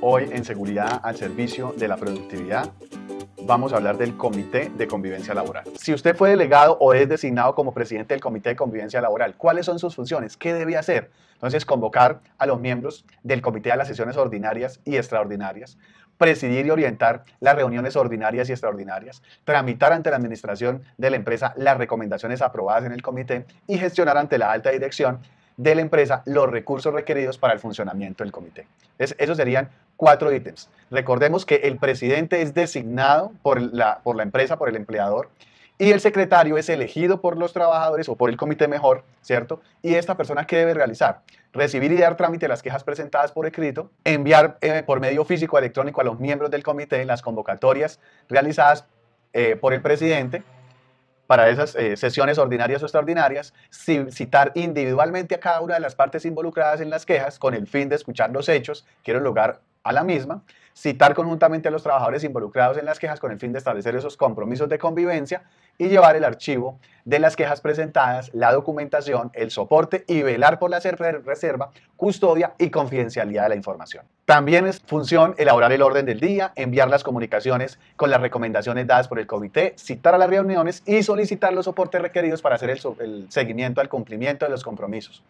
Hoy en Seguridad al Servicio de la Productividad vamos a hablar del Comité de Convivencia Laboral. Si usted fue delegado o es designado como presidente del Comité de Convivencia Laboral, ¿cuáles son sus funciones? ¿Qué debe hacer? Entonces, convocar a los miembros del comité a las sesiones ordinarias y extraordinarias, presidir y orientar las reuniones ordinarias y extraordinarias, tramitar ante la administración de la empresa las recomendaciones aprobadas en el comité y gestionar ante la alta dirección de la empresa los recursos requeridos para el funcionamiento del comité. Es, esos serían cuatro ítems. Recordemos que el presidente es designado por la, por la empresa, por el empleador, y el secretario es elegido por los trabajadores o por el comité mejor, ¿cierto? Y esta persona que debe realizar, recibir y dar trámite a las quejas presentadas por escrito, enviar eh, por medio físico o electrónico a los miembros del comité las convocatorias realizadas eh, por el presidente para esas eh, sesiones ordinarias o extraordinarias, citar individualmente a cada una de las partes involucradas en las quejas con el fin de escuchar los hechos quiero lugar a la misma, citar conjuntamente a los trabajadores involucrados en las quejas con el fin de establecer esos compromisos de convivencia y llevar el archivo de las quejas presentadas, la documentación, el soporte y velar por la reserva, custodia y confidencialidad de la información. También es función elaborar el orden del día, enviar las comunicaciones con las recomendaciones dadas por el comité, citar a las reuniones y solicitar los soportes requeridos para hacer el, seguimiento al cumplimiento de los compromisos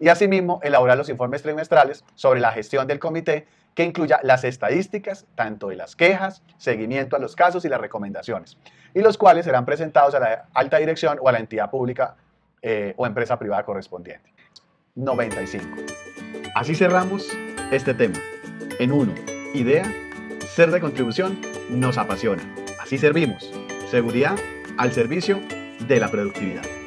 y asimismo elaborar los informes trimestrales sobre la gestión del comité que incluya las estadísticas, tanto de las quejas, seguimiento a los casos y las recomendaciones, y los cuales serán presentados a la alta dirección o a la entidad pública eh, o empresa privada correspondiente. 95. Así cerramos este tema. En uno, idea, ser de contribución nos apasiona. Así servimos. Seguridad al servicio de la productividad.